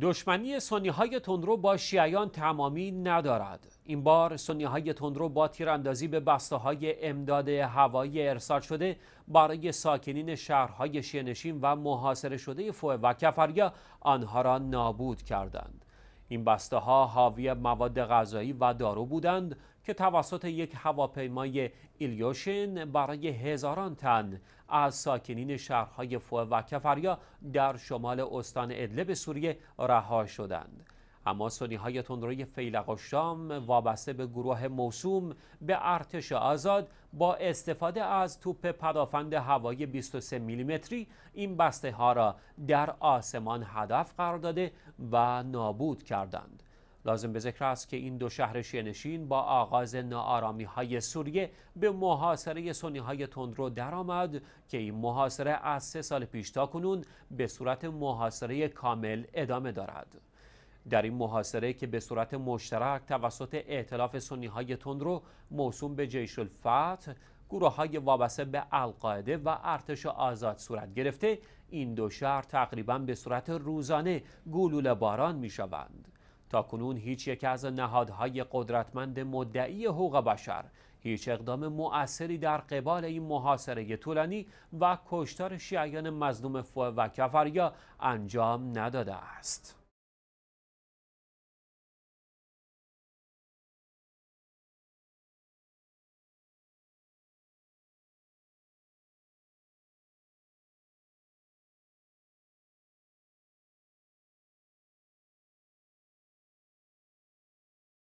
دشمنی سنی های تندرو با شیعیان تمامی ندارد این بار سنی های تندرو با تیراندازی به بسته های امداد هوایی ارسال شده برای ساکنین شهرهای شینشین و محاصره شده فوه و کفریا آنها را نابود کردند این بسته ها حاوی مواد غذایی و دارو بودند که توسط یک هواپیمای ایلیوشن برای هزاران تن از ساکنین شهرهای فوه و کفریا در شمال استان ادلب سوریه رها شدند. اما سنی های تندروی فیلق و شام وابسته به گروه موسوم به ارتش آزاد با استفاده از توپ پدافند هوایی 23 میلیمتری این بسته ها را در آسمان هدف قرار داده و نابود کردند. لازم به ذکر است که این دو شهر شینشین با آغاز نارامی های سوریه به محاصره سنی های تندرو درآمد که این محاصره از سه سال پیش تا کنون به صورت محاصره کامل ادامه دارد. در این محاصره که به صورت مشترک توسط ائتلاف سنی های تندرو موسوم به جیش الفتح گروه های وابسته به القاعده و ارتش آزاد صورت گرفته این دو شهر تقریبا به صورت روزانه گلوله باران می شوند تا کنون هیچ یک از نهادهای قدرتمند مدعی حقوق بشر هیچ اقدام مؤثری در قبال این محاصره طولانی و کشتار شیعیان مظلوم فوه و کفریا انجام نداده است.